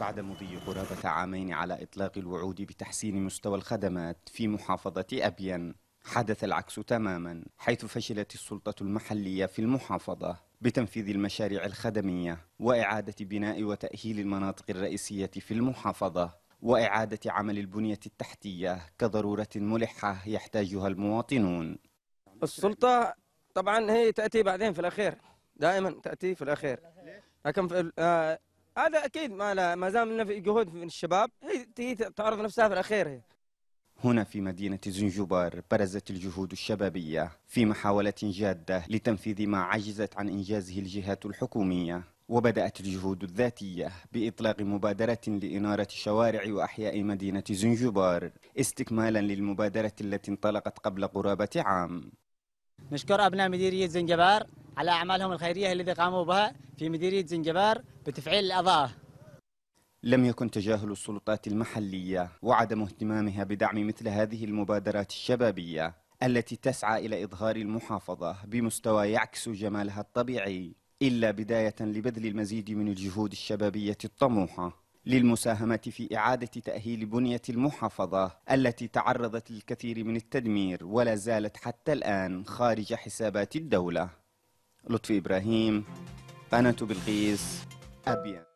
بعد مضي قرابة عامين على إطلاق الوعود بتحسين مستوى الخدمات في محافظة أبين حدث العكس تماما حيث فشلت السلطة المحلية في المحافظة بتنفيذ المشاريع الخدمية وإعادة بناء وتأهيل المناطق الرئيسية في المحافظة وإعادة عمل البنية التحتية كضرورة ملحة يحتاجها المواطنون السلطة طبعا هي تأتي بعدين في الأخير دائما تأتي في الأخير لكن في آه، هذا اكيد ما لا ما زال في جهود من الشباب هي تعرض نفسها في الاخير هي. هنا في مدينة زنجبار برزت الجهود الشبابية في محاولة جادة لتنفيذ ما عجزت عن إنجازه الجهات الحكومية وبدأت الجهود الذاتية بإطلاق مبادرة لإنارة شوارع وأحياء مدينة زنجبار استكمالا للمبادرة التي انطلقت قبل قرابة عام نشكر أبناء مديرية زنجبار على أعمالهم الخيرية التي قاموا بها في مديرية زنجبار بتفعيل الأضاءة لم يكن تجاهل السلطات المحلية وعدم اهتمامها بدعم مثل هذه المبادرات الشبابية التي تسعى إلى إظهار المحافظة بمستوى يعكس جمالها الطبيعي إلا بداية لبذل المزيد من الجهود الشبابية الطموحة للمساهمة في إعادة تأهيل بنية المحافظة التي تعرضت للكثير من التدمير ولا زالت حتى الآن خارج حسابات الدولة لطفي إبراهيم قناة بلقيس أبيان